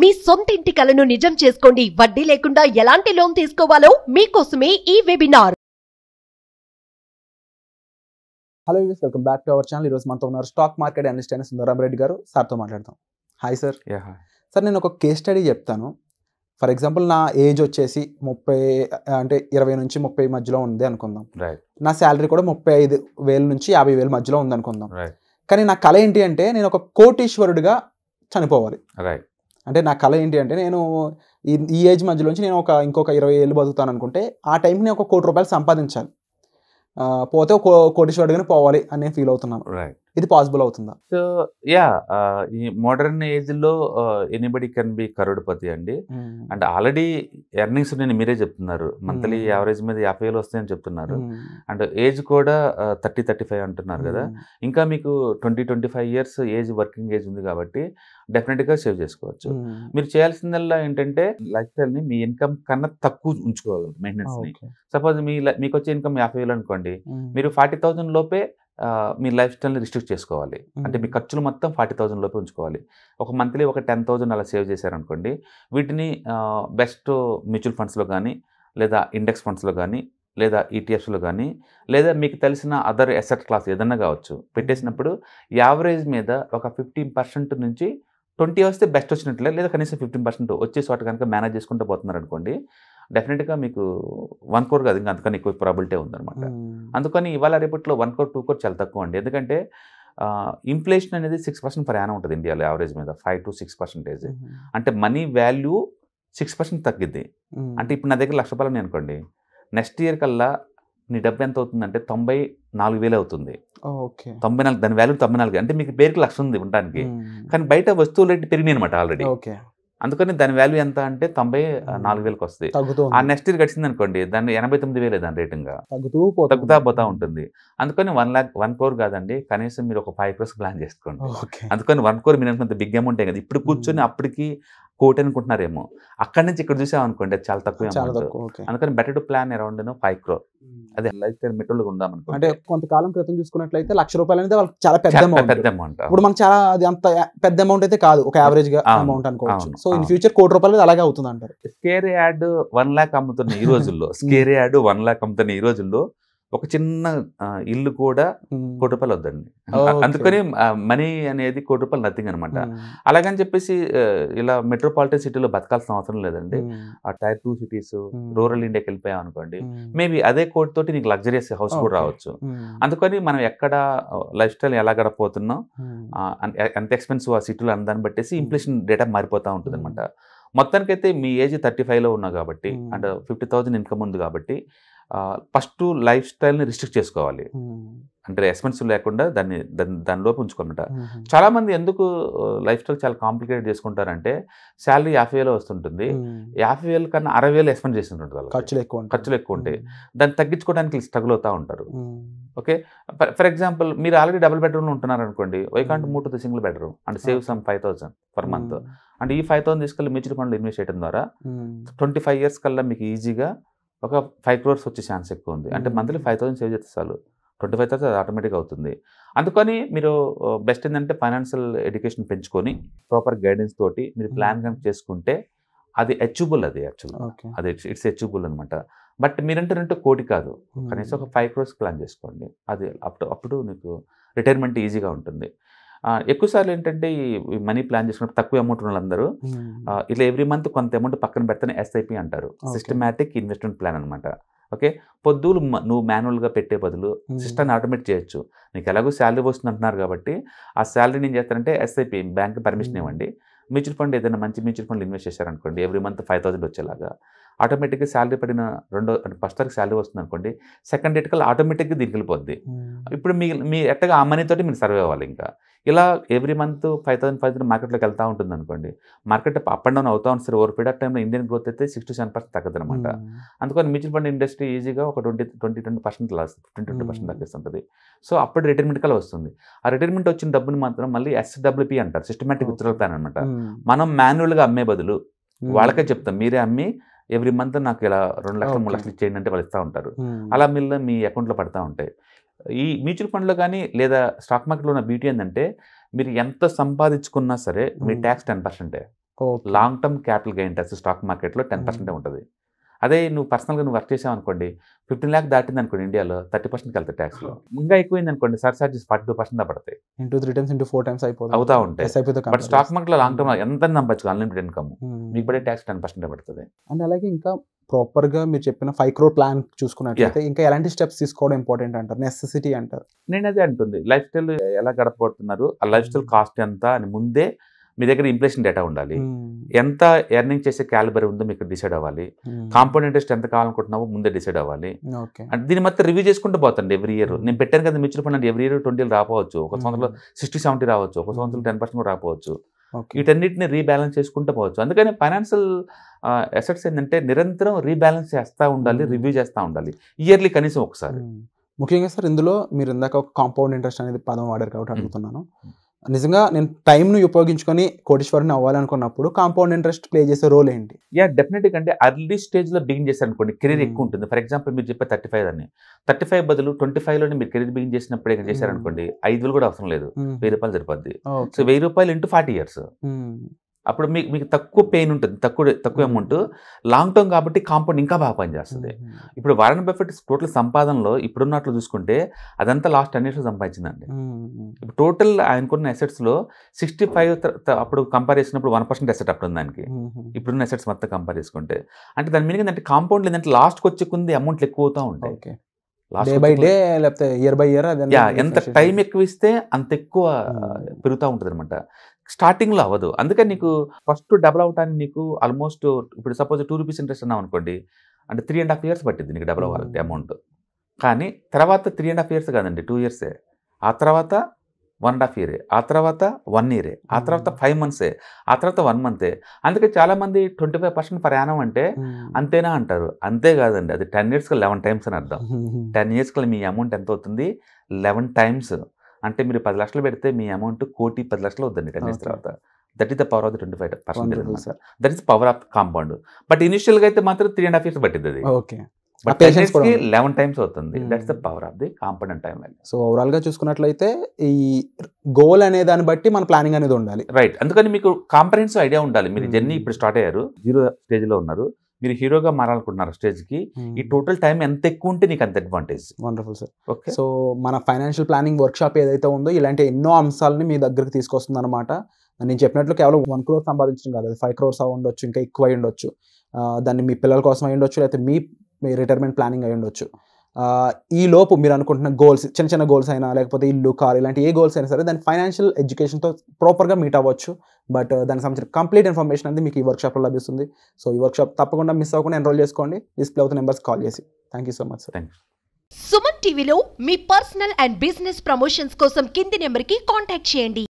మీ సొంత ఇంటి కలను నిజం చేసుకోండి వడ్డీ లేకుండా ఎలాంటి లోన్ తీసుకోవాలో మీకోసమే ఈ వెబినార్ హలో యూస్ welcome back to our channel ఈరోజు మనతో ఉన్నారు స్టాక్ మార్కెట్ అనలిస్ట్ అయిన సుందరం రెడ్డి గారు సార్తో మాట్లాడతాం హాయ్ సార్ సార్ నేను ఒక కేస్ స్టడీ చెప్తాను ఫర్ ఎగ్జాంపుల్ నా ఏజ్ వచ్చేసి ముప్పై అంటే ఇరవై నుంచి ముప్పై మధ్యలో ఉంది అనుకుందాం నా శాలరీ కూడా ముప్పై ఐదు వేల నుంచి యాభై వేల మధ్యలో ఉంది అనుకుందాం కానీ నా కళ ఏంటి అంటే నేను ఒక కోటీశ్వరుడిగా చనిపోవాలి రైట్ అంటే నా కళ ఏంటి అంటే నేను ఈ ఏజ్ మధ్యలోంచి నేను ఒక ఇంకొక ఇరవై ఏళ్ళు బతుకుతాను అనుకుంటే ఆ టైంకి నేను ఒక కోటి రూపాయలు సంపాదించాలి పోతే కోటీశ్వరుడిగానే పోవాలి అని నేను ఫీల్ అవుతున్నాను రైట్ ఇది పాసిబుల్ అవుతుందా సో యా ఈ మోడర్న్ ఏజ్ లో ఎనీబడి కెన్ బి కరోడ్పతి అండి అంటే ఆల్రెడీ ఎర్నింగ్స్ నేను మీరే చెప్తున్నారు మంత్లీ యావరేజ్ మీద యాభై వేలు వస్తాయని చెప్తున్నారు అండ్ ఏజ్ కూడా థర్టీ థర్టీ ఫైవ్ అంటున్నారు కదా ఇంకా మీకు twenty twenty five years age working age ఉంది కాబట్టి డెఫినెట్ గా సేవ్ చేసుకోవచ్చు మీరు చేయాల్సిందల్లా ఏంటంటే లైఫ్ స్టైల్ ని మీ ఇన్కమ్ కన్నా తక్కువ ఉంచుకోవాలి ని సపోజ్ మీ మీకు వచ్చే ఇన్కమ్ యాభై వేలు అనుకోండి మీరు ఫార్టీ థౌసండ్ లోపే మీ లైఫ్ స్టైల్ని రిస్ట్రిక్ట్ చేసుకోవాలి అంటే మీ ఖర్చులు మొత్తం ఫార్టీ థౌజండ్ లోపు ఉంచుకోవాలి ఒక మంత్లీ ఒక టెన్ థౌజండ్ అలా సేవ్ చేశారనుకోండి వీటిని బెస్ట్ మ్యూచువల్ ఫండ్స్లో కానీ లేదా ఇండెక్స్ ఫండ్స్లో కానీ లేదా ఈటీఎఫ్స్లో e కానీ లేదా మీకు తెలిసిన అదర్ ఎసెట్ క్లాస్ ఏదన్నా కావచ్చు పెట్టేసినప్పుడు యావరేజ్ మీద ఒక ఫిఫ్టీన్ పర్సెంట్ నుంచి ట్వంటీ వస్తే బెస్ట్ వచ్చినట్లే లేదా కనీసం ఫిఫ్టీన్ పర్సెంట్ వచ్చే చోట కనుక మేనేజ్ చేసుకుంటూ పోతున్నారు అనుకోండి డెఫినెట్గా మీకు వన్ కోర్ కాదు ఇంకా అందుకని ఎక్కువ ప్రాబిలిటీ ఉందన్నమాట hmm. అందుకని ఇవాళ రేపట్లో వన్ కోర్ టూ కోర్ చాలా తక్కువ అండి ఎందుకంటే ఇన్ఫ్లేషన్ అనేది సిక్స్ పర్సెంట్ ప్రయాణం ఉంటుంది ఇండియాలో యావరేజ్ మీద ఫైవ్ టు సిక్స్ పర్సెంటేజ్ అంటే మనీ వాల్యూ సిక్స్ పర్సెంట్ తగ్గిద్ది hmm. అంటే ఇప్పుడు నా దగ్గర లక్ష రూపాయలు అనుకోండి నెక్స్ట్ ఇయర్ కల్లా నీ డబ్బు ఎంత అవుతుందంటే తొంభై నాలుగు వేలు అవుతుంది తొంభై నాలుగు దాని వాల్యూ తొంభై నాలుగు అంటే మీకు పేరుకి లక్ష ఉంది ఉండడానికి hmm. కానీ బయట వస్తువులు రేటు పెరిగినాయి అనమాట ఆల్రెడీ అందుకని దాని వాల్యూ ఎంత అంటే తొంభై నాలుగు వేలకు వస్తుంది ఆ నెక్స్ట్ ఇయర్ గడిచింది అనుకోండి దాన్ని ఎనభై తొమ్మిది వేలే దాని రేటింగ్ తగ్గుతూ తగ్గుతా పోతా ఉంటుంది అందుకని వన్ లాక్ వన్ క్రోర్ కాదండి కనీసం మీరు ఒక ఫైవ్ క్రోర్స్ ప్లాన్ చేసుకోండి అందుకని వన్ క్రోర్ మీరు అంత బిగ్ అమౌంట్ కదా ఇప్పుడు కూర్చొని అప్పటికి కోటి అనుకుంటున్నారేమో అక్కడి నుంచి ఇక్కడ చూసామనుకోండి అది చాలా తక్కువ అందుకని better to plan around five crore అదే అయితే మెట్రోలు ఉందాం అంటే కొంతకాలం క్రితం చూసుకున్నట్లయితే లక్ష రూపాయలు అనేది వాళ్ళకి చాలా పెద్ద అమౌంట్ పెద్ద అమౌంట్ ఇప్పుడు మనకి చాలా అది అంత పెద్ద అమౌంట్ అయితే కాదు ఒక యావరేజ్ గా అమౌంట్ అనుకోవచ్చు సో ఇన్ ఫ్యూచర్ కోటి రూపాయలు అలాగే అవుతుంది అంటారు స్కేర్ యాడ్ వన్ లాక్ అమ్ముతున్న ఈ రోజుల్లో స్కేర్ యాడ్ వన్ లాక్ అమ్ముతున్న ఈ రోజుల్లో ఒక చిన్న ఇల్లు కూడా కోటి రూపాయలు వద్దండి అందుకని మనీ అనేది కోటి రూపాయలు నథింగ్ అనమాట అలాగని చెప్పేసి ఇలా మెట్రోపాలిటన్ సిటీలో బతకాల్సిన అవసరం లేదండి ఆ టైర్ టూ సిటీస్ రూరల్ ఇండియాకి వెళ్ళిపోయాం అనుకోండి మేబీ అదే కోటి తోటి నీకు లగ్జరియస్ హౌస్ కూడా రావచ్చు అందుకని మనం ఎక్కడ లైఫ్ స్టైల్ ఎలా గడపోతున్నాం ఎంత ఎక్స్పెన్సివ్ ఆ సిటీలో దాన్ని బట్టేసి ఇంప్లేషన్ డేటా మారిపోతూ ఉంటుంది అనమాట మొత్తానికైతే మీ ఏజ్ థర్టీ ఫైవ్లో ఉన్నా కాబట్టి అండ్ ఫిఫ్టీ థౌజండ్ ఇన్కమ్ ఉంది కాబట్టి ఫస్ట్ లైఫ్ స్టైల్ని రిస్ట్రిక్ట్ చేసుకోవాలి అంటే రెస్పెన్సివ్ లేకుండా దాన్ని దాని దానిలోపు చాలా చాలామంది ఎందుకు లైఫ్ స్టైల్ చాలా కాంప్లికేట్ చేసుకుంటారంటే శాలరీ యాభై వేలు వస్తుంటుంది యాభై వేలు కన్నా అరవై వేలు ఎక్స్పెన్స్ చేస్తుంటుంది ఉంటుంది ఖర్చులు ఎక్కువ ఖర్చులు ఎక్కువ ఉంటాయి దాన్ని తగ్గించుకోవడానికి స్ట్రగుల్ అవుతూ ఉంటారు ఓకే ఫర్ ఎగ్జాంపుల్ మీరు ఆల్రెడీ డబుల్ బెడ్రూమ్లో ఉంటున్నారు అనుకోండి వైకాంట్ మూడు to single bedroom and save some five thousand per month and ఈ ఫైవ్ థౌసండ్ తీసుకెళ్ళి మ్యూచువల్ ఫండ్లో ఇన్వెస్ట్ చేయడం ద్వారా ట్వంటీ ఫైవ్ ఇయర్స్ కల్లా మీకు ఈజీగా ఒక ఫైవ్ క్రోర్స్ వచ్చే ఛాన్స్ ఎక్కువ ఉంది అంటే మంత్లీ ఫైవ్ థౌసండ్ సేవ్ చేస్తే చాలు ట్వంటీ ఫైవ్ థౌసండ్ ఆటోమేటిక్గా అవుతుంది అందుకని మీరు బెస్ట్ ఏంటంటే ఫైనాన్షియల్ ఎడ్యుకేషన్ పెంచుకొని ప్రాపర్ గైడెన్స్ తోటి మీరు ప్లాన్ కనుక చేసుకుంటే అది అచీవబుల్ అది యాక్చువల్గా అది ఇట్స్ అచీవబుల్ అనమాట బట్ మీరంటే రెండు కోటి కాదు కనీసం ఒక ఫైవ్ క్రోర్స్ ప్లాన్ చేసుకోండి అది అప్పుడు అప్పుడు మీకు రిటైర్మెంట్ ఈజీగా ఉంటుంది ఎక్కువసార్లు ఏంటంటే ఈ మనీ ప్లాన్ చేసుకున్నప్పుడు తక్కువ అమౌంట్ ఉన్న వాళ్ళందరూ ఇట్లా ఎవ్రీ మంత్ కొంత అమౌంట్ పక్కన పెడితేనే ఎస్ఐపి అంటారు సిస్టమాటిక్ ఇన్వెస్ట్మెంట్ ప్లాన్ అనమాట ఓకే పొద్దులు నువ్వు మాన్యువల్గా పెట్టే బదులు సిస్టమ్ ఆటోమేట్ చేయొచ్చు నీకు ఎలాగో శాలరీ వస్తుంది అంటున్నారు కాబట్టి ఆ శాలరీ నేను చేస్తానంటే ఎస్ఐపి బ్యాంక్ పర్మిషన్ ఇవ్వండి మ్యూచువల్ ఫండ్ ఏదైనా మంచి మ్యూచువల్ ఫండ్ ఇన్వెస్ట్ చేశారనుకోండి ఎవ్రీ మంత్ ఫైవ్ థౌసండ్ వచ్చేలాగా ఆటోమేటిక్గా శాలరీ పడిన రెండో ఫస్ట్ తరగతి శాలరీ వస్తుంది అనుకోండి సెకండ్ డేట్ కల్లా ఆటోమేటిక్గా దీనికి వెళ్ళిపోద్ది ఇప్పుడు మీ మీ ఎట్టగా ఆ మనీతోటి మీరు సర్వే అవ్వాలి ఇంకా ఇలా every month five thousand five thousand మార్కెట్లోకి వెళ్తూ ఉంటుంది అనుకోండి మార్కెట్ అప్ అండ్ డౌన్ అవుతా ఉంటుంది సరే ఓవర్ పీరియడ్ ఆఫ్ టైంలో ఇండియన్ గ్రోత్ అయితే సిక్స్ టు సెవెన్ పర్సెంట్ తగ్గదు అనమాట అందుకని మ్యూచువల్ ఫండ్ ఇండస్ట్రీ ఈజీగా ఒక twenty twenty twenty percent loss fifteen twenty percent తగ్గిస్తుంటుంది సో అప్పుడు రిటైర్మెంట్ కల్లా వస్తుంది ఆ రిటైర్మెంట్ వచ్చిన డబ్బుని మాత్రం మళ్ళీ ఎస్డబ్ల్యూపీ అంటారు సిస్టమేటిక్ విత్డ్రాల్ ప్లాన్ అనమాట మనం మాన్యువల్గా అమ్మే బదులు వాళ్ళకే చెప్తాం మీరే అమ్మి ఎవ్రీ మంత్ నాకు ఇలా రెండు లక్షలు మూడు లక్షలు ఇచ్చేయండి అంటే వాళ్ళు ఇస్తూ ఉంటారు అలా మిల్ల మీ అకౌంట్లో పడతా ఉంటాయి ఈ మ్యూచువల్ ఫండ్లో కానీ లేదా స్టాక్ మార్కెట్లో ఉన్న బ్యూటీ ఏంటంటే మీరు ఎంత సంపాదించుకున్నా సరే మీ ట్యాక్స్ టెన్ పర్సెంటే long term capital gain tax stock మార్కెట్లో టెన్ పర్సెంటే ఉంటుంది అదే నువ్వు పర్సనల్గా నువ్వు వర్క్ చేసావు అనుకోండి ఫిఫ్టీన్ ల్యాక్ దాటింది అనుకోండి ఇండియాలో థర్టీ పర్సెంట్కి వెళ్తాయి ట్యాక్స్లో ఇంకా ఎక్కువైంది అనుకోండి sir charges forty two percent పడతాయి into three times into four times అయిపోతుంది అవుతా ఉంటాయి బట్ స్టాక్ మార్కెట్లో లాంగ్ టర్మ్ ఎంత నమ్మచ్చు అన్లిమిటెడ్ ఇన్కమ్ మీకు పడే ట్యాక్స్ టెన్ పర్సెంట్ పడుతుంది అండ్ అలాగే ఇంకా ప్రాపర్గా మీరు చెప్పిన ఫైవ్ క్రో ప్లాన్ చూసుకున్నట్లయితే ఇంకా ఎలాంటి స్టెప్స్ తీసుకోవడం ఇంపార్టెంట్ అంటారు నెసెసిటీ అంటారు నేను అదే అంటుంది లైఫ్ స్టైల్ ఎలా గడపబడుతున్నారు ఆ లైఫ్ స్టైల్ కాస్ట్ ఎంత అని ముందే మీ దగ్గర ఇన్ఫ్లేషన్ డేటా ఉండాలి ఎంత ఎర్నింగ్ చేసే క్యాలిబర్ ఉందో మీకు డిసైడ్ అవ్వాలి కాంపౌండ్ ఇంట్రెస్ట్ ఎంత కావాలనుకుంటున్నావో ముందే డిసైడ్ అవ్వాలి అంటే దీని మొత్తం రివ్యూ చేసుకుంటూ పోతుంది ఎవ్రీ ఇయర్ నేను పెట్టాను కదా మ్యూచువల్ ఫండ్ అంటే ఎవ్రీ ఇయర్ ట్వంటీ రావచ్చు ఒక సంవత్సరంలో సిక్స్టీ సెవెంటీ రావచ్చు ఒక సంవత్సరం టెన్ పర్సెంట్ కూడా రాపోవచ్చు వీటన్నిటిని రీబ్యాలెన్స్ చేసుకుంటూ పోవచ్చు అందుకని ఫైనాన్షియల్ అసెట్స్ ఏంటంటే నిరంతరం రీబ్యాలెన్స్ చేస్తూ ఉండాలి రివ్యూ చేస్తూ ఉండాలి ఇయర్లీ కనీసం ఒకసారి ముఖ్యంగా సార్ ఇందులో మీరు ఇందాక ఒక కాంపౌండ్ ఇంట్రెస్ట్ అనేది పదం వాడారు కాబట్టి అడుగుతున్నాను నిజంగా నేను టైంను ఉపయోగించుకొని కోటేశ్వరుని అవ్వాలనుకున్నప్పుడు కాంపౌండ్ ఇంట్రెస్ట్ ప్లే చేసే రోల్ ఏంటి యా డెఫినెట్గా అంటే అర్లీ స్టేజ్లో బిగిన్ చేశారు అనుకోండి కెరీర్ ఎక్కువ ఉంటుంది ఫర్ ఎగ్జాంపుల్ మీరు చెప్పే థర్టీ ఫైవ్ అని థర్టీ ఫైవ్ బదులు ట్వంటీ ఫైవ్లోనే మీరు కెరీర్ బిగిన్ చేసినప్పుడు చేశారనుకోండి ఐదు వేలు కూడా అవసరం లేదు వెయ్యి రూపాయలు సరిపోద్ది సో వెయ్యి రూపాయలు ఇంటూ ఫార్టీ ఇయర్స్ అప్పుడు మీకు మీకు తక్కువ పెయిన్ ఉంటుంది తక్కువ తక్కువ అమౌంట్ లాంగ్ టర్మ్ కాబట్టి కాంపౌండ్ ఇంకా బాగా పనిచేస్తుంది hmm. ఇప్పుడు వారణ బెఫెట్ టోటల్ సంపాదనలో ఇప్పుడున్నట్లు చూసుకుంటే అదంతా లాస్ట్ టెన్ ఇయర్స్ సంపాదించిందండి hmm, hmm. ఇప్పుడు టోటల్ ఆయనకున్న ఎసెట్స్లో సిక్స్టీ ఫైవ్ అప్పుడు కంపేర్ చేసినప్పుడు వన్ పర్సెంట్ ఎసెట్ అప్పుడు ఉంది దానికి ఇప్పుడున్న ఎసెట్స్ మొత్తం కంపేర్ చేసుకుంటే అంటే దాని మీనింగ్ ఏంటంటే కాంపౌండ్ లేదంటే లాస్ట్కి వచ్చే కొంది అమౌంట్లు ఎక్కువ అవుతూ ఉంటాయి డే బై డే లేకపోతే ఇయర్ బై ఇయర్ ఎంత టైం ఎక్కువ ఇస్తే అంత ఎక్కువ పెరుగుతూ ఉంటుంది అనమాట స్టార్టింగ్లో అవ్వదు అందుకని నీకు ఫస్ట్ డబుల్ అవడానికి నీకు ఆల్మోస్ట్ ఇప్పుడు సపోజ్ టూ రూపీస్ ఇంట్రెస్ట్ అన్నావు అనుకోండి అంటే త్రీ అండ్ హాఫ్ ఇయర్స్ పట్టింది నీకు డబుల్ అవ్వాలంటే అమౌంట్ కానీ తర్వాత త్రీ అండ్ హాఫ్ ఇయర్స్ కాదండి టూ ఇయర్సే ఆ తర్వాత వన్ అండ్ హాఫ్ ఇయరే ఆ తర్వాత వన్ ఇయరే ఆ తర్వాత ఫైవ్ మంత్సే ఆ తర్వాత వన్ మంతే అందుకే చాలామంది twenty five percent per annum అంటే అంతేనా అంటారు అంతే కాదండి అది టెన్ ఇయర్స్కి లెవెన్ టైమ్స్ అని అర్థం టెన్ ఇయర్స్కి మీ అమౌంట్ ఎంత అవుతుంది లెవెన్ టైమ్స్ అంటే మీరు పది లక్షలు పెడితే మీ అమౌంట్ కోటి పది లక్షలు వద్దండి టెన్ ఇయర్స్ తర్వాత that is the power of the twenty five percent that is power of compound but ఇనిషియల్గా అయితే మాత్రం త్రీ అండ్ హాఫ్ ఇయర్స్ పట్టింది అది ఓకే బట్ కి లెవెన్ టైమ్స్ అవుతుంది that's the power of the compound time so overall గా చూసుకున్నట్లయితే ఈ గోల్ అనే దాన్ని బట్టి మన ప్లానింగ్ అనేది ఉండాలి రైట్ అందుకని మీకు కాంపరెన్సివ్ ఐడియా ఉండాలి మీరు జర్నీ hmm. ఇప్పుడు స్టార్ట్ అయ్యారు జీరో స్టేజ్ లో ఉన్నారు మీరు హీరోగా మారాలనుకుంటున్నారు స్టేజ్కి ఈ hmm. టోటల్ టైం ఎంత ఎక్కువ ఉంటే నీకు అంత advantage wonderful sir okay so మన ఫైనాన్షియల్ ప్లానింగ్ వర్క్షాప్ ఏదైతే ఉందో ఇలాంటి ఎన్నో అంశాలని మీ దగ్గరికి తీసుకొస్తుంది అనమాట నేను చెప్పినట్లు కేవలం వన్ క్రోర్ సంపాదించడం కాదు అది ఫైవ్ క్రోర్స్ ఉండొచ్చు ఇంకా ఎక్కువ అయి ఉండొచ్చు దాన్ని మీ పిల్లల కోసం అయి ఉండొచ్చు లేకపోతే మీ మీ రిటైర్మెంట్ ప్లానింగ్ అయి ఉండొచ్చు ఈ లోపు మీరు అనుకుంటున్న గోల్స్ చిన్న చిన్న గోల్స్ అయినా లేకపోతే ఇల్లు కార్ ఇలాంటి ఏ గోల్స్ అయినా సరే దాని ఫైనాన్షియల్ ఎడ్యుకేషన్తో ప్రాపర్గా మీట్ అవ్వచ్చు బట్ uh, దానికి సంబంధించిన కంప్లీట్ ఇన్ఫర్మేషన్ అనేది మీకు ఈ వర్క్షాప్లో లభిస్తుంది సో ఈ వర్క్షాప్ తప్పకుండా మిస్ అవ్వకుండా ఎన్రోల్ చేసుకోండి డిస్ప్లే అవుతున్న నెంబర్స్ కాల్ చేసి thank you so much sir Suman టీవీలో మీ పర్సనల్ అండ్ బిజినెస్ ప్రమోషన్స్ కోసం కింది నెంబర్కి కాంటాక్ట్ చేయండి